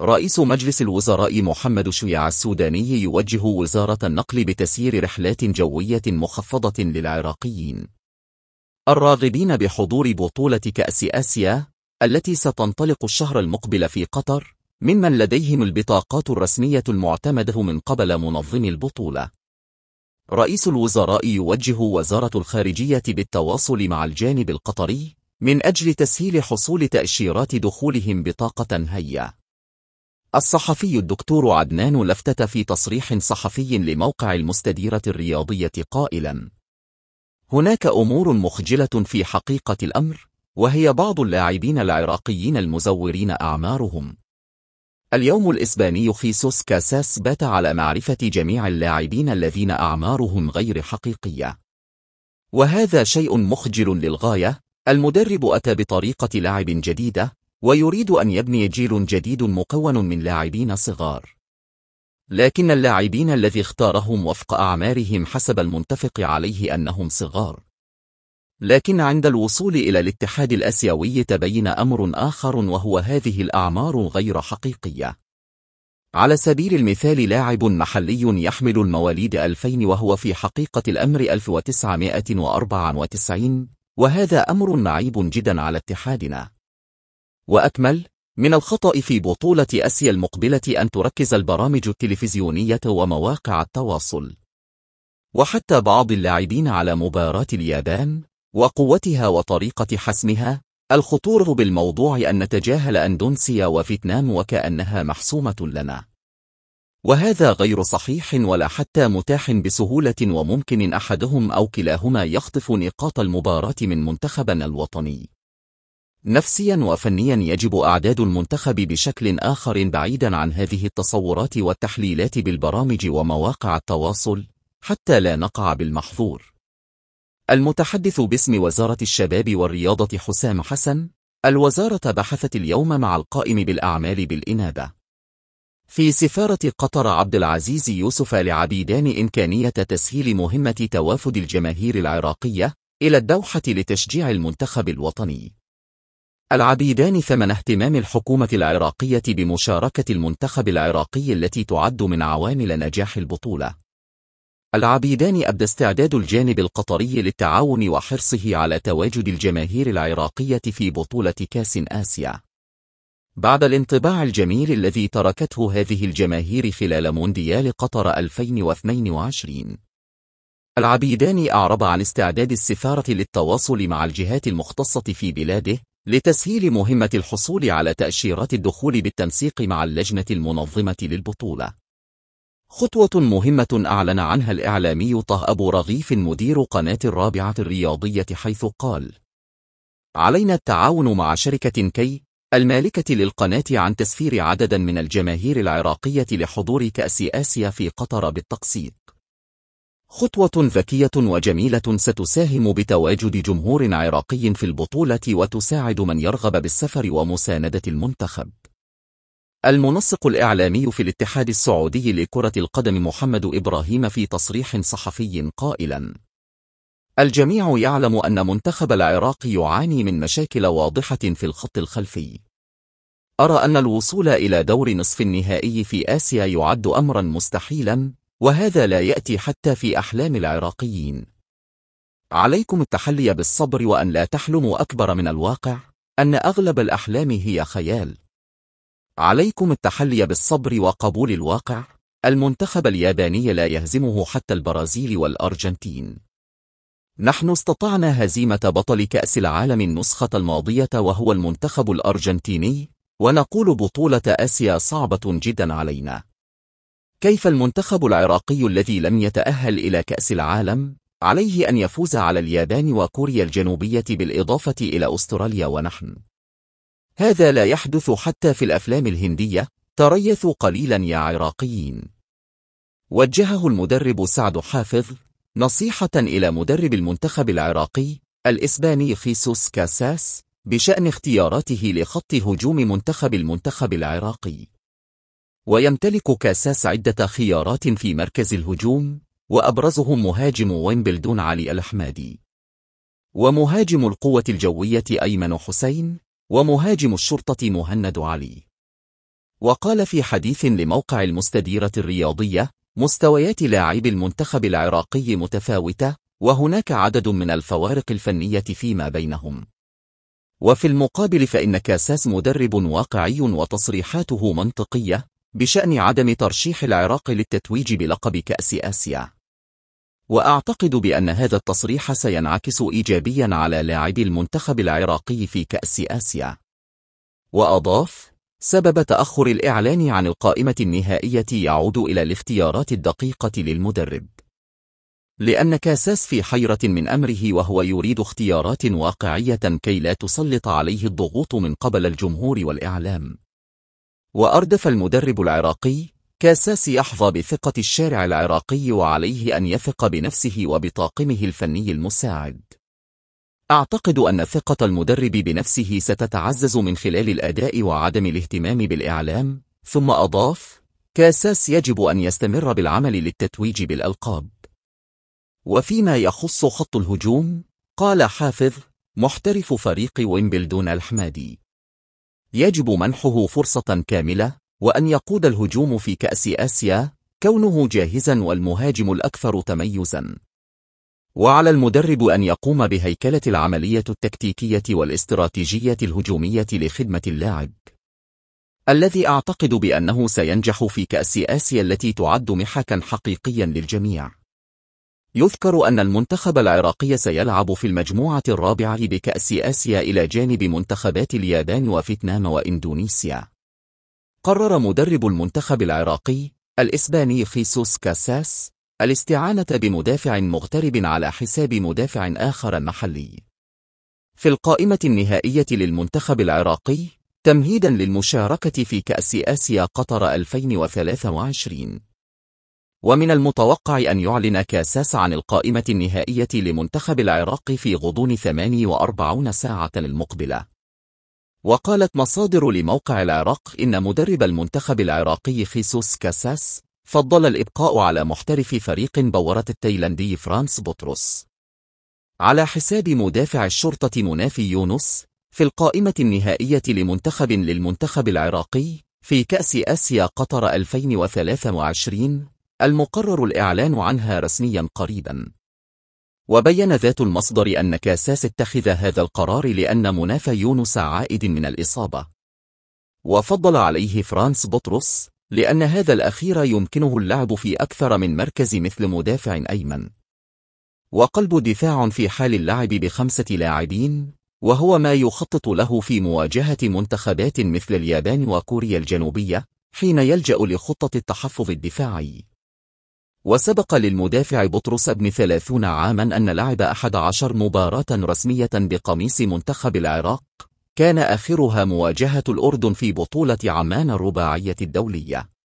رئيس مجلس الوزراء محمد شيع السوداني يوجه وزارة النقل بتسيير رحلات جوية مخفضة للعراقيين الراغبين بحضور بطولة كأس آسيا التي ستنطلق الشهر المقبل في قطر ممن لديهم البطاقات الرسمية المعتمدة من قبل منظم البطولة رئيس الوزراء يوجه وزارة الخارجية بالتواصل مع الجانب القطري من أجل تسهيل حصول تأشيرات دخولهم بطاقة هيئة الصحفي الدكتور عدنان لفتة في تصريح صحفي لموقع المستديرة الرياضية قائلا هناك أمور مخجلة في حقيقة الأمر وهي بعض اللاعبين العراقيين المزورين أعمارهم اليوم الإسباني خيسوس كاساس بات على معرفة جميع اللاعبين الذين أعمارهم غير حقيقية وهذا شيء مخجل للغاية المدرب أتى بطريقة لعب جديدة ويريد أن يبني جيل جديد مكون من لاعبين صغار لكن اللاعبين الذي اختارهم وفق أعمارهم حسب المنتفق عليه أنهم صغار لكن عند الوصول إلى الاتحاد الأسيوي تبين أمر آخر وهو هذه الأعمار غير حقيقية على سبيل المثال لاعب محلي يحمل المواليد 2000 وهو في حقيقة الأمر 1994 وهذا أمر معيب جدا على اتحادنا وأكمل من الخطأ في بطولة أسيا المقبلة أن تركز البرامج التلفزيونية ومواقع التواصل وحتى بعض اللاعبين على مباراة اليابان وقوتها وطريقة حسمها الخطورة بالموضوع أن نتجاهل أندونسيا وفيتنام وكأنها محسومة لنا وهذا غير صحيح ولا حتى متاح بسهولة وممكن أحدهم أو كلاهما يخطف نقاط المباراة من منتخبنا الوطني نفسيا وفنيا يجب أعداد المنتخب بشكل آخر بعيدا عن هذه التصورات والتحليلات بالبرامج ومواقع التواصل حتى لا نقع بالمحظور المتحدث باسم وزارة الشباب والرياضة حسام حسن الوزارة بحثت اليوم مع القائم بالأعمال بالإنابة في سفارة قطر عبد العزيز يوسف لعبيدان إمكانية تسهيل مهمة توافد الجماهير العراقية إلى الدوحة لتشجيع المنتخب الوطني العبيدان ثمن اهتمام الحكومة العراقية بمشاركة المنتخب العراقي التي تعد من عوامل نجاح البطولة. العبيدان أبدى استعداد الجانب القطري للتعاون وحرصه على تواجد الجماهير العراقية في بطولة كاس آسيا. بعد الانطباع الجميل الذي تركته هذه الجماهير خلال مونديال قطر 2022 العبيدان أعرب عن استعداد السفارة للتواصل مع الجهات المختصة في بلاده لتسهيل مهمة الحصول على تأشيرات الدخول بالتنسيق مع اللجنة المنظمة للبطولة. خطوة مهمة أعلن عنها الإعلامي طه أبو رغيف مدير قناة الرابعة الرياضية حيث قال علينا التعاون مع شركة كي المالكة للقناة عن تسفير عددا من الجماهير العراقية لحضور كأس آسيا في قطر بالتقسيط خطوة ذكية وجميلة ستساهم بتواجد جمهور عراقي في البطولة وتساعد من يرغب بالسفر ومساندة المنتخب المنسق الإعلامي في الاتحاد السعودي لكرة القدم محمد إبراهيم في تصريح صحفي قائلا الجميع يعلم أن منتخب العراق يعاني من مشاكل واضحة في الخط الخلفي أرى أن الوصول إلى دور نصف النهائي في آسيا يعد أمرا مستحيلا وهذا لا يأتي حتى في أحلام العراقيين عليكم التحلي بالصبر وأن لا تحلموا أكبر من الواقع أن أغلب الأحلام هي خيال عليكم التحلي بالصبر وقبول الواقع المنتخب الياباني لا يهزمه حتى البرازيل والأرجنتين نحن استطعنا هزيمة بطل كأس العالم النسخة الماضية وهو المنتخب الأرجنتيني ونقول بطولة آسيا صعبة جدا علينا كيف المنتخب العراقي الذي لم يتأهل إلى كأس العالم عليه أن يفوز على اليابان وكوريا الجنوبية بالإضافة إلى أستراليا ونحن هذا لا يحدث حتى في الأفلام الهندية تريثوا قليلا يا عراقيين وجهه المدرب سعد حافظ نصيحة إلى مدرب المنتخب العراقي الإسباني خيسوس كاساس بشأن اختياراته لخط هجوم منتخب المنتخب العراقي ويمتلك كاساس عدة خيارات في مركز الهجوم وأبرزهم مهاجم ويمبلدون علي الأحمدي ومهاجم القوة الجوية أيمن حسين ومهاجم الشرطة مهند علي وقال في حديث لموقع المستديرة الرياضية مستويات لاعب المنتخب العراقي متفاوتة وهناك عدد من الفوارق الفنية فيما بينهم وفي المقابل فإن كاساس مدرب واقعي وتصريحاته منطقية بشأن عدم ترشيح العراق للتتويج بلقب كأس آسيا وأعتقد بأن هذا التصريح سينعكس إيجابيا على لاعبي المنتخب العراقي في كأس آسيا وأضاف سبب تأخر الإعلان عن القائمة النهائية يعود إلى الاختيارات الدقيقة للمدرب لأن كاساس في حيرة من أمره وهو يريد اختيارات واقعية كي لا تسلط عليه الضغوط من قبل الجمهور والإعلام وأردف المدرب العراقي كاساس يحظى بثقة الشارع العراقي وعليه أن يثق بنفسه وبطاقمه الفني المساعد أعتقد أن ثقة المدرب بنفسه ستتعزز من خلال الأداء وعدم الاهتمام بالإعلام ثم أضاف كاساس يجب أن يستمر بالعمل للتتويج بالألقاب وفيما يخص خط الهجوم قال حافظ محترف فريق ويمبلدون الحمادي يجب منحه فرصة كاملة وأن يقود الهجوم في كأس آسيا كونه جاهزا والمهاجم الأكثر تميزا وعلى المدرب أن يقوم بهيكلة العملية التكتيكية والاستراتيجية الهجومية لخدمة اللاعب الذي أعتقد بأنه سينجح في كأس آسيا التي تعد محكا حقيقيا للجميع يذكر أن المنتخب العراقي سيلعب في المجموعة الرابعة بكأس آسيا إلى جانب منتخبات اليابان وفيتنام وإندونيسيا. قرر مدرب المنتخب العراقي الإسباني خيسوس كاساس الاستعانة بمدافع مغترب على حساب مدافع آخر محلي. في القائمة النهائية للمنتخب العراقي تمهيدا للمشاركة في كأس آسيا قطر 2023 ومن المتوقع أن يعلن كاساس عن القائمة النهائية لمنتخب العراق في غضون 48 ساعة المقبلة. وقالت مصادر لموقع العراق إن مدرب المنتخب العراقي خيسوس كاساس فضل الإبقاء على محترف فريق بورة التايلاندي فرانس بطرس. على حساب مدافع الشرطة منافي يونس في القائمة النهائية لمنتخب للمنتخب العراقي في كأس آسيا قطر 2023 المقرر الإعلان عنها رسميا قريبا وبين ذات المصدر أن كاساس اتخذ هذا القرار لأن منافى يونس عائد من الإصابة وفضل عليه فرانس بطرس لأن هذا الأخير يمكنه اللعب في أكثر من مركز مثل مدافع أيمن وقلب دفاع في حال اللعب بخمسة لاعبين وهو ما يخطط له في مواجهة منتخبات مثل اليابان وكوريا الجنوبية حين يلجأ لخطة التحفظ الدفاعي وسبق للمدافع بطرس ابن ثلاثون عاما أن لعب أحد عشر مباراة رسمية بقميص منتخب العراق كان آخرها مواجهة الأردن في بطولة عمان الرباعية الدولية